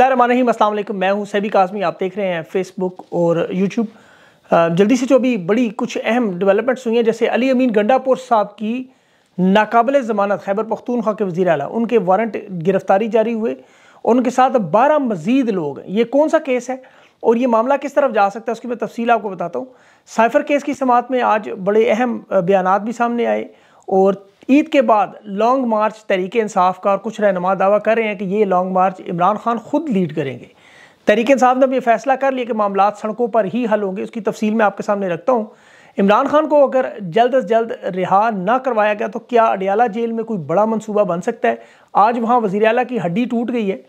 रही असल मैं हूं सैबी काजमी आप देख रहे हैं फेसबुक और यूट्यूब जल्दी से जो अभी बड़ी कुछ अहम डेवलपमेंट्स हुई हैं जैसे अली अमीन गंडापुर साहब की नाकबिल ज़मानत खैबर पख्तूनख्वा के वजी अला उनके वारंट गिरफ्तारी जारी हुए और उनके साथ बारह मजीद लोग ये कौन सा केस है और ये मामला किस तरफ जा सकता है उसकी मैं तफसील आपको बताता हूँ साइफर केस की समात में आज बड़े अहम बयान भी सामने आए और ईद के बाद लॉन्ग मार्च तरीके इंसाफ का और कुछ रहनुमा दावा कर रहे हैं कि ये लॉन्ग मार्च इमरान खान खुद लीड करेंगे तरीके इंसाफ ने अब ये फैसला कर लिया कि मामला सड़कों पर ही हल होंगे उसकी तफसील मैं आपके सामने रखता हूँ इमरान खान को अगर जल्द अज जल्द रिहा ना करवाया गया तो क्या अडियाला जेल में कोई बड़ा मनसूबा बन सकता है आज वहाँ वजी अला की हड्डी टूट गई है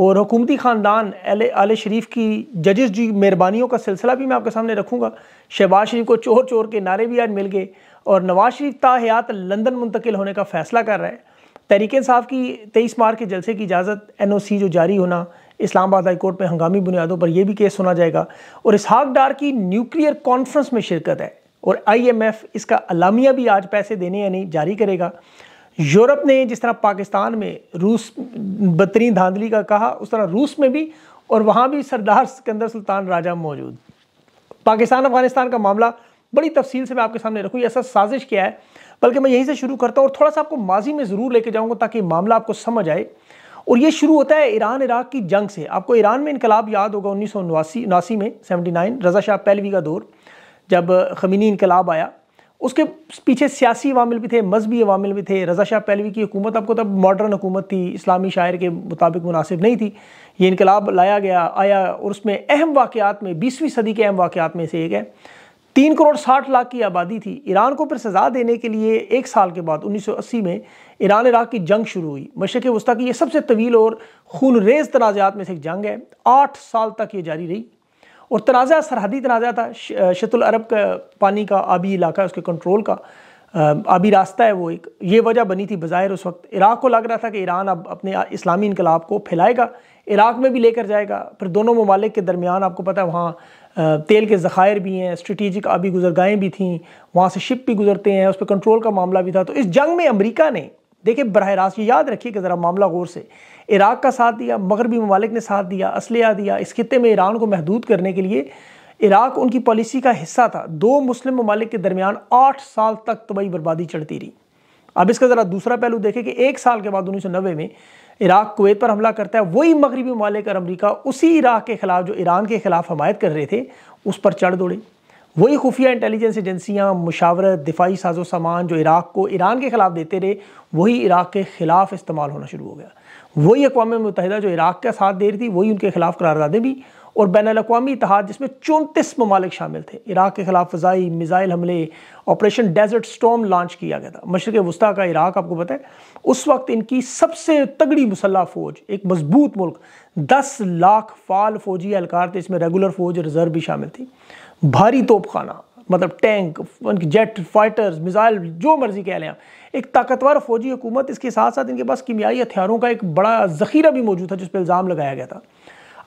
और हुकूमती ख़ानदान अल आल शरीफ की जजेस जी मेहरबानियों का सिलसिला भी मैं आपके सामने रखूँगा शहबाज शरीफ को चोर चोर के नारे भी आज मिल गए और नवाज शरीफ ताहयात लंदन मुंतकिल होने का फैसला कर रहा है तहरीक साहब की तेईस मार्च के जलसे की इजाज़त एन ओ सी जो जारी होना इस्लामाबाद हाई कोर्ट में हंगामी बुनियादों पर यह भी केस सुना जाएगा और इसहाक डार की न्यूक्लियर कॉन्फ्रेंस में शिरकत है और आई एम एफ़ इसका अलामिया भी आज पैसे देने या नहीं जारी करेगा यूरोप ने जिस तरह पाकिस्तान में रूस बदतरीन धांधली का कहा उस तरह रूस में भी और वहाँ भी सरदार सिकंदर सुल्तान राजा मौजूद पाकिस्तान अफगानिस्तान का मामला बड़ी तफसील से मैं आपके सामने रखूँ ऐसा साजिश क्या है बल्कि मैं यहीं से शुरू करता हूँ और थोड़ा सा आपको माजी में ज़रूर लेके जाऊँगा ताकि मामला आपको समझ आए और ये शुरू होता है ईरान इराक की जंग से आपको ईरान में इनकलाब याद होगा उन्नीस सौ उनासी में seventy nine Reza Shah Pahlavi का दौर जब खमीनी इनकलाब आया उसके पीछे सियासी अवामिल भी थे मजहबी अवामिल भी थे रजा शाह पहलवी की हुकूमत आपको तब मॉडर्न हुकूमत थी इस्लामी शायर के मुताबिक मुनासिब नहीं थी ये इनकलाब लाया गया आया और उसमें अहम वाक़ात में बीसवीं सदी के अहम वाक़ात में से एक है तीन करोड़ साठ लाख की आबादी थी ईरान को फिर सज़ा देने के लिए एक साल के बाद 1980 में ईरान इराक की जंग शुरू हुई मशरक़ वस्ती की यह सबसे तवील और खून रेज तनाज़ात में से एक जंग है आठ साल तक ये जारी रही और तनाज़ा सरहदी तनाज़ा था शतुल अरब का पानी का आबी इलाका उसके कंट्रोल का आबी रास्ता है वो एक ये वजह बनी थी बज़ाहिर उस वक्त इराक़ को लग रहा था कि ईरान अब अपने इस्लामी इनकलाब को फैलाएगा इराक़ में भी लेकर जाएगा फिर दोनों ममालिक के दरमियान आपको पता है वहाँ तेल के ज़खायर भी हैं स्ट्रेटिजिक आबी गुजरगाहें भी थीं वहाँ से शिप भी गुजरते हैं उस पर कंट्रोल का मामला भी था तो इस जंग में अमरीका ने देखिए बरह रास्त ये याद रखिए कि ज़रा मामला गौर से इराक़ का साथ दिया मगरबी ममालिक ने साथ दिया असलिया दिया इस खत्े में ईरान को महदूद करने के लिए इराक़ उनकी पॉलिसी का हिस्सा था दो मुस्लिम ममालिक के दरमियान आठ साल तक तबाही बर्बादी चढ़ती रही अब इसका ज़रा दूसरा पहलू देखें कि एक साल के बाद उन्नीस सौ नब्बे में इराक कुवैत पर हमला करता है वही मगरबी ममालिक और अमरीका उसी इराक के खिलाफ जो ईरान के खिलाफ हमायत कर रहे थे उस पर चढ़ दौड़े वही खुफिया इंटेलिजेंस एजेंसियाँ मुशावरत दिफाई साजो सामान जो इराक को ईरान के ख़िलाफ़ देते रहे वही इराक के ख़िलाफ़ इस्तेमाल होना शुरू हो गया वही अकवा मुतहदा जो इराक का साथ दे रही थी वही उनके खिलाफ करारदादें भी और बैन अवी इतिहाद जिसमें चौंतीस ममालिक शामिल थे इराक़ के खिलाफ फजाई मिज़ाइल हमले ऑपरेशन डेजर्ट स्टॉम लॉन्च किया गया था मशरक़ वस्ती का इराक़ आपको पता है उस वक्त इनकी सबसे तगड़ी मुसल्ह फ़ौज एक मजबूत मुल्क दस लाख फाल फौजी एहलकार थे इसमें रेगुलर फ़ौज रिज़र्व भी शामिल थी भारी तोपखाना मतलब टैंक जेट फाइटर्स मिज़ाइल जो मर्ज़ी कह लें आप एक ताकतवर फौजी हुकूमत इसके साथ साथ इनके पास कीमियाई हथियारों का एक बड़ा ज़खीरा भी मौजूद था जिस पर इल्ज़ाम लगाया गया था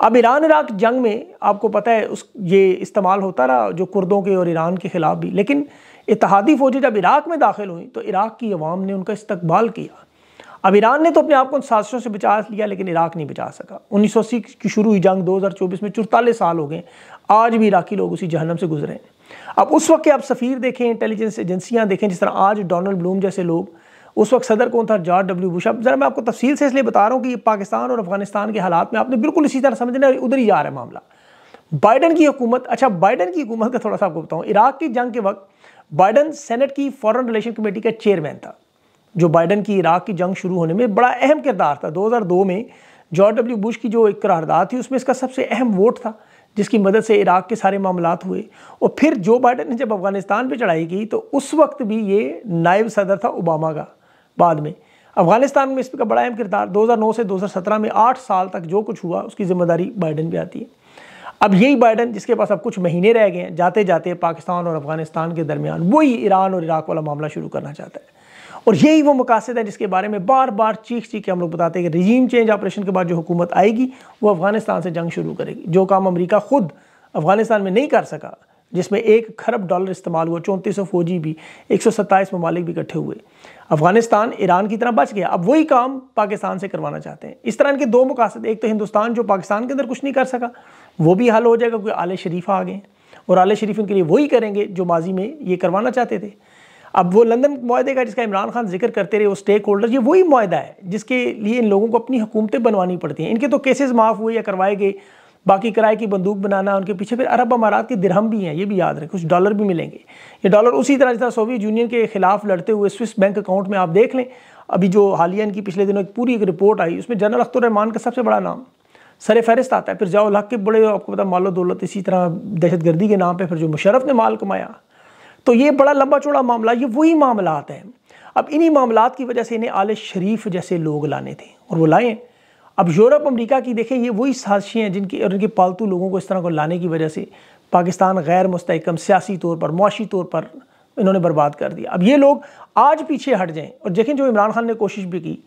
अब ईरान इराक जंग में आपको पता है उस ये इस्तेमाल होता रहा जो कुर्दों के और ईरान के ख़िलाफ़ भी लेकिन इतिहादी फ़ौजें जब इराक में दाखिल हुई तो इराक की अवाम ने उनका इस्तकबाल किया अब ईरान ने तो अपने आप को उन साजिशों से बचा लिया लेकिन इराक नहीं बचा सका उन्नीस सौ अस्सी की शुरू हुई जंग दो हज़ार चौबीस में चौतालीस साल हो गए आज भी इराकी लोग उसी जहनम से गुजरे हैं अब उस वक्त के आप सफ़ीर देखें इंटेलिजेंस एजेंसियाँ देखें जिस तरह आज डोनल्ड ब्लूम जैसे लोग उस वक्त सदर कौन था जॉर्ज डब्ल्यू बुश अब ज़रा मैं आपको तफसील से इसलिए बता रहा हूँ कि पाकिस्तान और अफगानिस्तान के हालात में आपने बिल्कुल इसी तरह समझना है उधर ही आ रहा है मामला बाइडन की हुकूमत अच्छा बाइडन की हुकूमत का थोड़ा सा आपको बताऊँ इराक की जंग के वक्त बाइडन सेनेट की फ़ॉरन रिलेशन कमेटी का चेयरमैन था जो बाइडन की इराक की जंग शुरू होने में बड़ा अहम किरदार था दो में जॉर्ज डब्ल्यू बुश की जो एक करारदाद थी उसमें इसका सबसे अहम वोट था जिसकी मदद से इराक के सारे मामला हुए और फिर जो बाइडन ने जब अफगानिस्तान पर चढ़ाई की तो उस वक्त भी ये नायब सदर था ओबामा का बाद में अफगानिस्तान में इस बड़ा अहम किरदार 2009 से 2017 में आठ साल तक जो कुछ हुआ उसकी जिम्मेदारी बाइडन पे आती है अब यही बाइडन जिसके पास अब कुछ महीने रह गए हैं जाते जाते पाकिस्तान और अफगानिस्तान के दरमियान वही ईरान और इराक वाला मामला शुरू करना चाहता है और यही वो मकासद है जिसके बारे में बार बार चीख चीख के हम लोग बताते हैं कि रिजीम चेंज ऑपरेशन के बाद जो हुकूमत आएगी वो अफगानिस्तान से जंग शुरू करेगी जो काम अमरीका खुद अफगानिस्तान में नहीं कर सका जिसमें एक खरब डॉलर इस्तेमाल हुआ चौंतीस सौ फौजी भी एक सौ सत्ताईस ममालिक भी इकट्ठे हुए अफगानिस्तान ईरान की तरह बच गया अब वही काम पाकिस्तान से करवाना चाहते हैं इस तरह इनके दो मकासद एक तो हिंदुस्तान जो पाकिस्तान के अंदर कुछ नहीं कर सका वो भी हल हो जाएगा क्योंकि आले शरीफ आ गए और आले शरीफ इनके लिए वही करेंगे जो माजी में ये करवाना चाहते थे अब वो लंदन माहे का जिसका इमरान खान जिक्र करते रहे वो स्टेक होल्डर ये वही माहा है जिसके लिए इन लोगों को अपनी हुकूमतें बनवानी पड़ती हैं इनके तो केसेस माफ़ हुए या करवाए गए बाकी किराए की बंदूक बनाना उनके पीछे फिर अरब अमारात के दिरहम भी हैं ये भी याद रखें कुछ डॉलर भी मिलेंगे ये डॉलर उसी तरह जितना सोवियत यूनियन के खिलाफ लड़ते हुए स्विस बैंक अकाउंट में आप देख लें अभी जो हालिया इनकी पिछले दिनों एक पूरी एक रिपोर्ट आई उसमें जनरल रहमान का सबसे बड़ा नाम सर फहरिस्त आता है फिर जाओ हक के बड़े आपको पता मालो दौलत इसी तरह दहशत गर्दी के नाम पर फिर जो मुशरफ ने माल कमाया तो ये बड़ा लंबा चौड़ा मामला ये वही मामला हैं अब इन्हीं मामला की वजह से इन्हें आल शरीफ जैसे लोग लाने थे और वो लाएँ अब यूरोप अमेरिका की देखें ये वही साजिशें हैं जिनकी और उनके पालतू लोगों को इस तरह को लाने की वजह से पाकिस्तान गैर मुस्तकम सियासी तौर पर मुशी तौर पर इन्होंने बर्बाद कर दिया अब ये लोग आज पीछे हट जाएं और देखें जो इमरान खान ने कोशिश भी की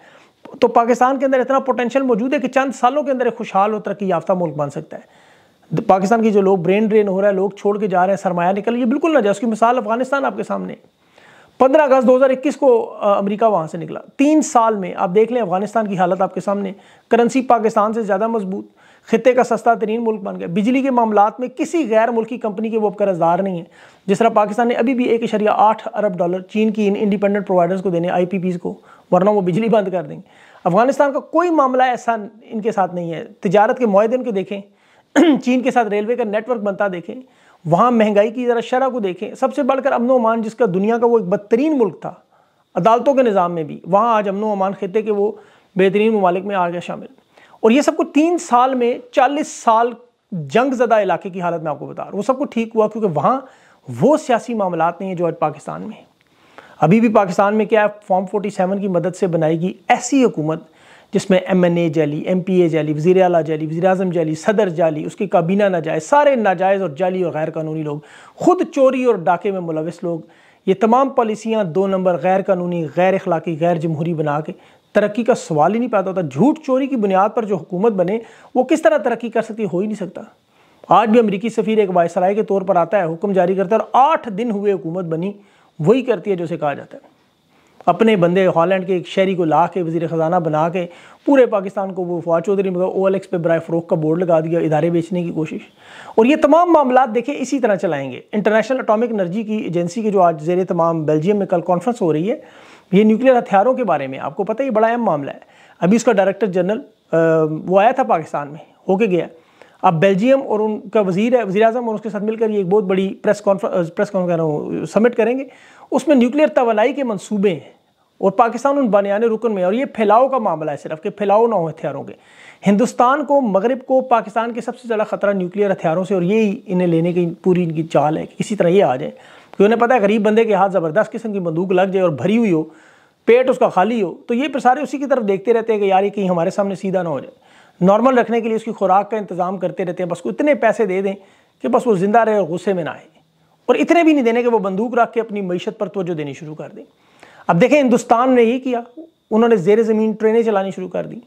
तो पाकिस्तान के अंदर इतना पोटेंशियल मौजूद है कि चंद सालों के अंदर एक खुशहाल और तरक्की याफ्ता मुल्क बन सकता है पाकिस्तान की जो लोग ब्रेन ड्रेन हो रहा है लोग छोड़ के जा रहे हैं सरमाया निकल ये बिल्कुल ना जाए उसकी मिसाल अफगानिस्तान आपके सामने पंद्रह अगस्त 2021 को अमेरिका वहां से निकला तीन साल में आप देख लें अफगानिस्तान की हालत आपके सामने करेंसी पाकिस्तान से ज़्यादा मजबूत खत्े का सस्ता तरीन मुल्क बन गया बिजली के मामला में किसी गैर मुल्की कंपनी के वो अब कर्जदार नहीं है जिस तरह पाकिस्तान ने अभी भी एक इशरिया आठ अरब डॉलर चीन की इन इंडिपेंडेंट प्रोवाइडर्स को देने आई पी पीज़ को वरना वो बिजली बंद कर देंगे अफगानिस्तान का कोई मामला ऐसा इनके साथ नहीं है तजारत के माहदे उनके देखें चीन के साथ रेलवे का नेटवर्क बनता देखें वहाँ महंगाई की ज़रा शरह को देखें सबसे बढ़कर अमन अमान जिसका दुनिया का वो एक बदतरीन मुल्क था अदालतों के निज़ाम में भी वहाँ आज अमन अमान खत्े के वो बेहतरीन ममालिक में आ गया शामिल और ये सब कुछ तीन साल में चालीस साल जंग ज़दा इलाके की हालत में आपको बता रहा हूँ वो सबको ठीक हुआ क्योंकि वहाँ वो सियासी मामला नहीं हैं जो आज पाकिस्तान में अभी भी पाकिस्तान में क्या है फॉर्म 47 की मदद से बनाई गई ऐसी हुकूमत जिसमें एम एन ए जाली एम पी ए जाली वजी अला जाली वजी अजम जाली सदर जाली उसकी काबीना नाजायज़ सारे नाजायज़ और जाली और गैर कानूनी लोग ख़ुद चोरी और डाके में मुलविस लोग ये तमाम पॉलिसियाँ दो नंबर गैर कानूनी गैर अखलाकी गैर जमहूरी बना के तरक्की का सवाल ही नहीं पैदा होता झूठ चोरी की बुनियाद पर जो हुकूमत बने वो किस तरह तरक्की कर सकती हो ही नहीं सकता आज भी अमरीकी सफ़ीर एक वायसराय के तौर पर आता है हुक्म जारी करता है और आठ दिन हुए हुकूमत बनी वही करती है जो उसे कहा जाता है अपने बंदे हॉलैंड के एक शहरी को ला के वजी ख़जाना बना के पूरे पाकिस्तान को वो फवाद चौधरी मगर ओ एल एक्स पर बरए फ़रोख का बोर्ड लगा दिया इदारे बेचने की कोशिश और ये तमाम मामला देखें इसी तरह चलाएँगे इंटरनेशनल अटामिक एनर्जी की एजेंसी की जो आज जेर तमाम बेल्जियम में कल कॉन्फ्रेंस हो रही है ये न्यूक्लियर हथियारों के बारे में आपको पता ही बड़ा अहम मामला है अभी उसका डायरेक्टर जनरल वो आया था पाकिस्तान में होके गया अब बेल्जियम और उनका वजीर है वजी अजम और उसके साथ मिलकर ये एक बहुत बड़ी press conference press conference summit करेंगे उसमें न्यूक्लियर तोानाई के मनसूबे हैं और पाकिस्तान उन बनियाने रुकन में और ये फैलाओ का मामला है सिर्फ कि फैलाओ ना हो हथियारों के हिंदुस्तान को मगरब को पाकिस्तान के सबसे ज़्यादा खतरा न्यूक्लियर हथियारों से और यही इन्हें लेने की पूरी इनकी चाल है कि किसी तरह ये आ जाए कि उन्हें पता है गरीब बंदे के हाथ ज़बरदस्त किस्म की बंदूक लग जाए और भरी हुई हो पेट उसका खाली हो तो ये फिर सारे उसी की तरफ देखते रहते हैं कि यार ये कहीं हमारे सामने सीधा ना हो जाए नॉर्मल रखने के लिए उसकी खुराक का इंतज़ाम करते रहते हैं बस को इतने पैसे दे दें कि बस वो ज़िंदा रहे और गुस्से में ना आए और इतने भी नहीं देने के वो बंदूक रख के अपनी मीशत पर तोजो देनी शुरू कर दें अब देखें हिंदुस्तान ने ही किया उन्होंने जेर ज़मीन ट्रेनें चलानी शुरू कर दी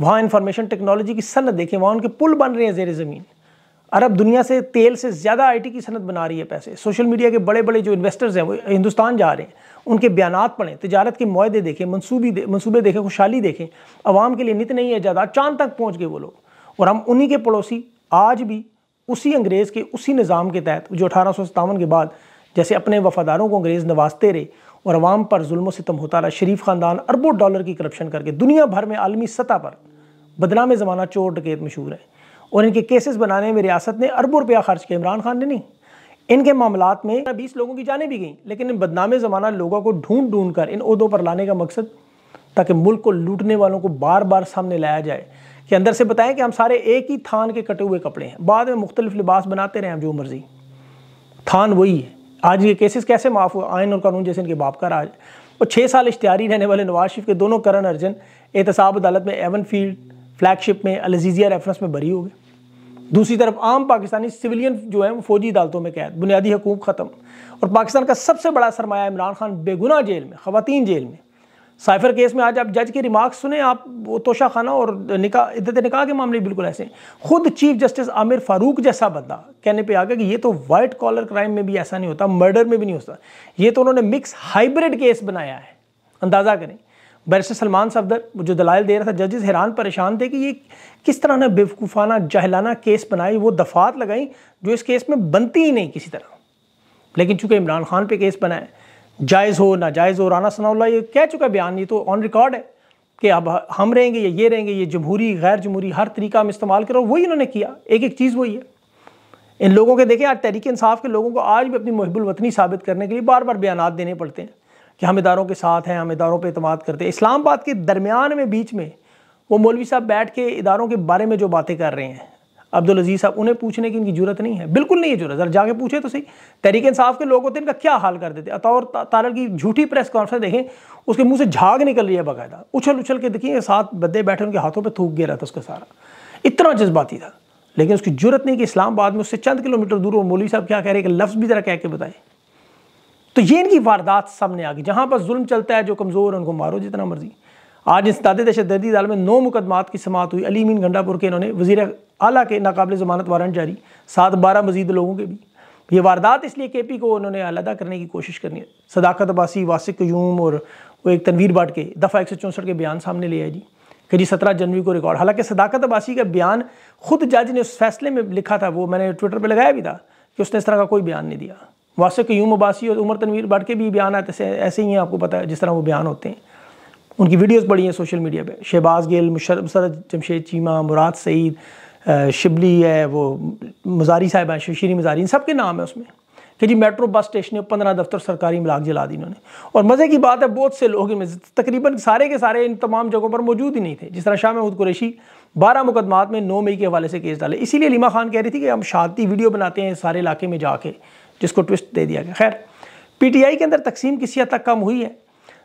वहाँ इंफॉर्मेशन टेक्नोलॉजी की सनत देखें वहाँ उनके पुल बन रहे हैं जेर ज़मीन अरब दुनिया से तेल से ज़्यादा आईटी की सनत बना रही है पैसे सोशल मीडिया के बड़े बड़े जो इन्वेस्टर्स हैं वो हिंदुस्तान जा रहे हैं उनके बयान पढ़ें तजारत के माहदे देखें मनसूबी दे, मनसूबे देखें खुशहाली देखें आवाम के लिए नित नहीं है ज़्यादा चांद तक पहुँच गए वो लोग और हम उन्हीं के पड़ोसी आज भी उसी अंग्रेज़ के उसी निज़ाम के तहत जो अठारह सौ सतावन के बाद जैसे अपने वफादारों को अंग्रेज़ नवाजते रहे और अवाम पर जुल्म सितम होता रहा शरीफ ख़ानदान अरबों डॉलर की करप्शन करके दुनिया भर में आलमी सतह पर बदनाम ज़माना चोर डकैत मशहूर है और इनके केसेस बनाने में रियासत ने अरबों रुपया खर्च किया इमरान खान ने नहीं इनके मामला में बीस लोगों की जाने भी गई लेकिन इन बदनाम ज़माना लोगों को ढूंढ ढूंढ कर इन उहदों पर लाने का मकसद ताकि मुल्क को लूटने वालों को बार बार सामने लाया जाए कि अंदर से बताएं कि हम सारे एक ही थान के कटे हुए कपड़े हैं बाद में मुख्तलिफ लिबास बनाते रहे हम जो मर्ज़ी थान वही है आज ये केसेस कैसे माफ़ हुए आयन और कानून जैसे इनके बाप का राज और छः साल इश्तियारी रहने वाले नवाज शरीफ के दोनों करण अर्जन एहतसाब अदालत में एवन फील्ड फ्लैगशिप में अलजीजिया रेफरेंस में बरी हो गए दूसरी तरफ आम पाकिस्तानी सिविलियन जो है वो फौजी अदालतों में कैद बुनियादी हकूक ख़त्म और पाकिस्तान का सबसे बड़ा सरमाया इमरान खान बेगुना जेल में ख़वान जेल में साइफर केस में आज आप जज की रिमार्क्स सुने आप वो तोशा खाना और निका इद्दत निकाह के मामले बिल्कुल ऐसे खुद चीफ जस्टिस आमिर फारूक जैसा बंदा कहने पे आ गया कि ये तो वाइट कॉलर क्राइम में भी ऐसा नहीं होता मर्डर में भी नहीं होता ये तो उन्होंने मिक्स हाइब्रिड केस बनाया है अंदाज़ा करें बैरिस्टर सलमान सफदर जो दलाल दे रहा था जजेस हैरान परेशान थे कि ये किस तरह ने बेवकूफ़ाना जहलाना केस बनाई वो दफात लगाई जो इस केस में बनती ही नहीं किसी तरह लेकिन चूंकि इमरान खान पे केस बनाए जायज़ हो ना जायज़ हो राना सनाउल्ला ये कह चुका है बयान ये तो ऑन रिकॉर्ड है कि अब हम रहेंगे या ये रहेंगे ये जमहूरी गैर जमहूरी हर तरीका हम इस्तेमाल करो वही इन्होंने किया एक एक चीज़ वही है इन लोगों के देखें आज तहरीक इंसाफ के लोगों को आज भी अपनी महबुलवतनी साबित करने के लिए बार बार बयान देने पड़ते हैं कि हम इदारों के साथ हैं हम इदारों पर अतमाद करते हैं इस्लामाबाद के दरमियान में बीच में वो मौलवी साहब बैठ के इदारों के बारे में जो बातें कर रहे हैं अब्दुल अजीज़ साहब उन्हें पूछने की इनकी जरूरत नहीं है बिल्कुल नहीं है जरूरत अगर जाके पूछे तो सही तहरीक इंसाफ के लोग होते इनका क्या हाल कर देते अतौर तारल की झूठी प्रेस कॉन्फ्रेंस देखें उसके मुंह से झाग निकल रही है बाकायदा उछल उछल के देखिए सात बदे बैठे उनके हाथों पर थूक गया था उसका सारा इतना जज्बाती था लेकिन उसकी जरूरत नहीं कि इस्लामाबाद में उससे चंद किलोमीटर दूर वो मोली साहब क्या कह रहे हैं कि लफ्ज़ भी ज़रा कह के बताएं तो ये इनकी वारदात सामने आ गई जहाँ पर जुल्म चलता है जो कमज़ोर है उनको मारो जितना मर्जी आज इस दहशत गर्दी दाल में नौ मुकदमात की समात हुई अलीमीन गंडापुर के इन्होंने वजीर अला के नाकबले जमानत वारंट जारी सात बारह मजीद लोगों के भी ये वारदात इसलिए के पी को उन्होंने अलहदा करने की कोशिश करनी है सदाकत अबासी वासिक यूम और वो एक तनवीर बाट के दफ़ा एक सौ चौंसठ के बयान सामने ले आई जी कि जी सत्रह जनवरी को रिकॉर्ड हालांकि सदाकत अबासी का बयान खुद जज ने उस फैसले में लिखा था वो मैंने ट्विटर पर लगाया भी था कि उसने इस तरह का कोई बयान नहीं दिया वासिक यूम अबासी और उमर तनवीर बाट के भी बयान आते ऐसे ही हैं आपको पता है जिस तरह वो बयान होते हैं उनकी वीडियोस पड़ी हैं सोशल मीडिया पे शहबाज गिल मुशर जमशेद चीमा मुराद सईद शिबली है वो मजारी साहब हैं शशीरी मजारी इन सब के नाम है उसमें कि जी मेट्रो बस स्टेशन है पंद्रह दफ्तर सरकारी मिलाक जला दी इन्होंने और मज़े की बात है बहुत से लोग इनमें तकरीबन सारे के सारे इन तमाम जगहों पर मौजूद ही नहीं थे जिस तरह शाह महमूद कुरेशी बारह मुकदमात में नौ मई के हवाले से केस डाले इसीलिए लीमा खान कह रही थी कि हम शादी वीडियो बनाते हैं सारे इलाके में जाके जिसको ट्विस्ट दे दिया गया खैर पी टी आई के अंदर तकसीम किसी हद तक कम हुई है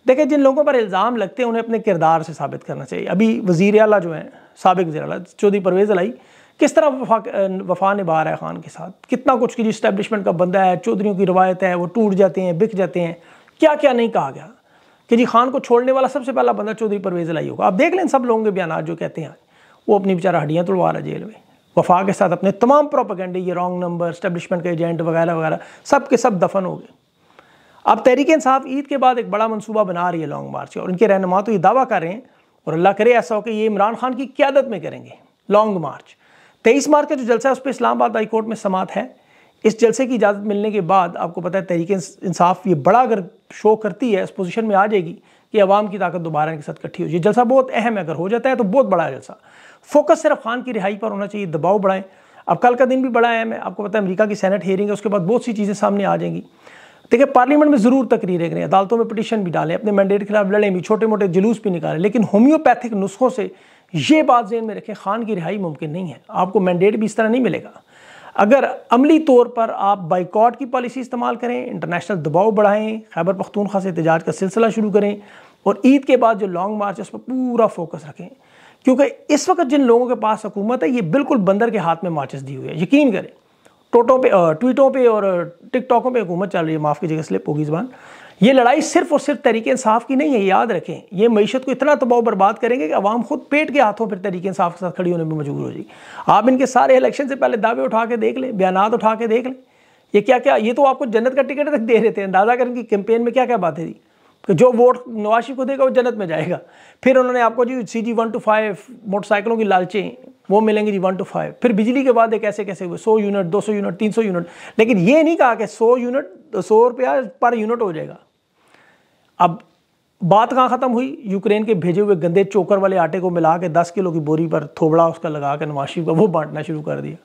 देखिए जिन लोगों पर इल्ज़ाम लगते हैं उन्हें अपने किरदार से साबित करना चाहिए अभी वज़ी अला जो है सबक वजी अला चौधरी परवेज़ अलाई किस तरह वफा वफा निभा रहा है ख़ान के साथ कितना कुछ की जो इस्टेबलिशमेंट का बंदा है चौधरीों की रवायत है वो टूट जाते हैं बिक जाते हैं क्या क्या नहीं कहा गया कि जी खान को छोड़ने वाला सबसे पहला बंदा चौधरी परवेज़ अलाई होगा आप देख लें सब लोगों के बयान जो कहते हैं वो अपनी बेचारा हड्डियाँ तोड़वा रहा जेल में वफा के साथ अपने तमाम प्रोपागेंडे ये रॉन्ग नंबर स्टैब्लिशमेंट के एजेंट वगैरह वगैरह सब के सब दफन हो गए अब तहरीक इंसाफ ईद के बाद एक बड़ा मनसूबा बना रही है लॉन्ग मार्च और उनके रहनमा तो ये दावा कर रहे हैं और अल्लाह करे ऐसा हो कि ये इमरान खान की क्यादत में करेंगे लॉन्ग मार्च तेईस मार्च का जो जलसा है उस पर इस्लामाबाद हाई कोर्ट में समात है इस जलसे की इजाज़त मिलने के बाद आपको पता है तहरीक इंसाफ ये बड़ा अगर शो करती है इस पोजिशन में आ जाएगी कि आवाम की ताकत दोबारा इनके साथ इकट्ठी हो जाए जलसा बहुत अहम है अगर हो जाता है तो बहुत बड़ा जलसा फोकस सिर्फ खान की रिहाई पर होना चाहिए दबाव बढ़ाएं अब कल का दिन भी बड़ा अहम है आपको पता है अमेरिका की सेनेट हियरिंग है उसके बाद बहुत सी चीज़ें सामने आ जाएंगी देखिए पार्लियामेंट में ज़रूर तकरीरें करें अदालतों में पिटिशन भी डालें अपने मैंडेट के खिलाफ लड़ें भी छोटे मोटे जुलूस भी निकालें लेकिन होम्योपैथिक नुस्खों से ये बात जहन में रखें खान की रिहाई मुमकिन नहीं है आपको मैंडेट भी इस तरह नहीं मिलेगा अगर अमली तौर पर आप बाइकॉट की पॉलिसी इस्तेमाल करें इंटरनेशनल दबाव बढ़ाएं खैबर पख्तूनखा से एहतजाज का सिलसिला शुरू करें और ईद के बाद जो लॉन्ग मार्च है उस पर पूरा फोकस रखें क्योंकि इस वक्त जिन लोगों के पास हुकूमत है ये बिल्कुल बंदर के हाथ में मार्चेस दी हुई है यकीन करें टोटों पे ट्वीटों पे और टिकटॉकों पे हुकूमत चल रही है माफ़ कीजिएगा स्लिप होगी जबान ये लड़ाई सिर्फ और सिर्फ तरीके इंसाफ की नहीं है याद रखें ये मीशत को इतना तबाह बर्बाद करेंगे कि आवाम खुद पेट के हाथों फिर तरीके इंसाफ के साथ खड़ी होने में मजबूर हो जाएगी आप इनके सारे इलेक्शन से पहले दावे उठा के देख लें बयान उठा के देख लें ये क्या क्या ये तो आपको जन्नत का टिकट तक दे रहे थे अंदाज़ा करें कि कैंपेन में क्या क्या बातें थी कि जो वोट नवाशी को देगा वो जन्नत में जाएगा फिर उन्होंने आपको G C G one two five मोटरसाइकिलों की लालचें वो मिलेंगे जी वन टू फाइव फिर बिजली के बाद एक कैसे कैसे हुए सौ यूनिट दो सौ यूनिट तीन सौ यूनिट लेकिन ये नहीं कहा कि सौ यूनिट सौ रुपया पर यूनिट हो जाएगा अब बात कहाँ ख़त्म हुई यूक्रेन के भेजे हुए गंदे चोकर वाले आटे को मिला के दस किलो की बोरी पर थोबड़ा उसका लगा के नवाशी का वो बांटना शुरू कर दिया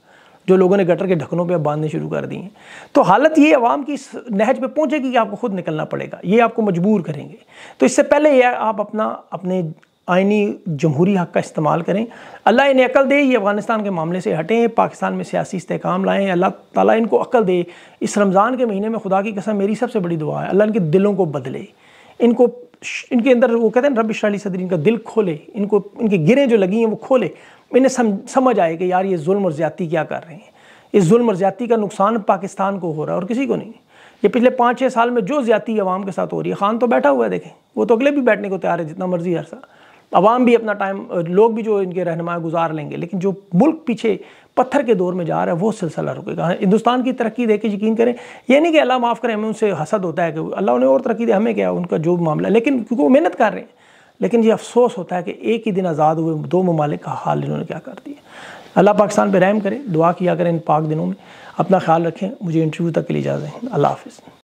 जो लोगों ने गटर के ढकनों पर बांधने शुरू कर दिए तो हालत ये आवाम की नहज पर पहुंचेगी कि आपको खुद निकलना पड़ेगा ये आपको मजबूर करेंगे तो इससे पहले यह आप अपना अपने आइनी जमहूरी हक का इस्तेमाल करें अल्लाह इन्हें अकल दे ये अफ़गानिस्तान के मामले से हटें पाकिस्तान में सियासी इसकाम लाएँ अल्लाह ताली इनको अकल दे इस रमज़ान के महीने में खुदा की कसम मेरी सबसे बड़ी दुआ है अल्लाह इनके दिलों को बदले इनको इनके अंदर वो कहते हैं रबी शाली सदर इनका दिल खोले इनको इनके गिरें जो लगी हैं वो खोले इन्हें सम, समझ आए कि यार ये जुल्म और ज्यादा क्या कर रहे हैं इस जुल्म और ज्यादा का नुकसान पाकिस्तान को हो रहा है और किसी को नहीं ये पिछले पाँच छः साल में जो ज्यादा आवाम के साथ हो रही है खान तो बैठा हुआ है देखें वो तो अगले भी बैठने को तैयार है जितना मर्जी हर साल आवाम भी अपना टाइम लोग भी जो इनके रहनमा गुजार लेंगे लेकिन जो मुल्क पीछे पत्थर के दौर में जा रहा है वो सिलसिला रुकेगा हाँ, हिंदुस्तान की तरक्की देख के यकीन करें ये नहीं कि अल्लाह माफ़ करें हमें उनसे हसद होता है कि अल्लाह उन्हें और तरक्की दे हमें क्या उनका जो मामला लेकिन क्योंकि वो मेहनत कर रहे हैं लेकिन ये अफसोस होता है कि एक ही दिन आज़ाद हुए दो ममालिक का हाल इन्होंने क्या कर दिया अल्लाह पाकिस्तान पर रहम करें दुआ किया करें इन पाक दिनों में अपना ख्याल रखें मुझे इंटरव्यू तक के लिए इजाज़त अल्लाह हाफिज़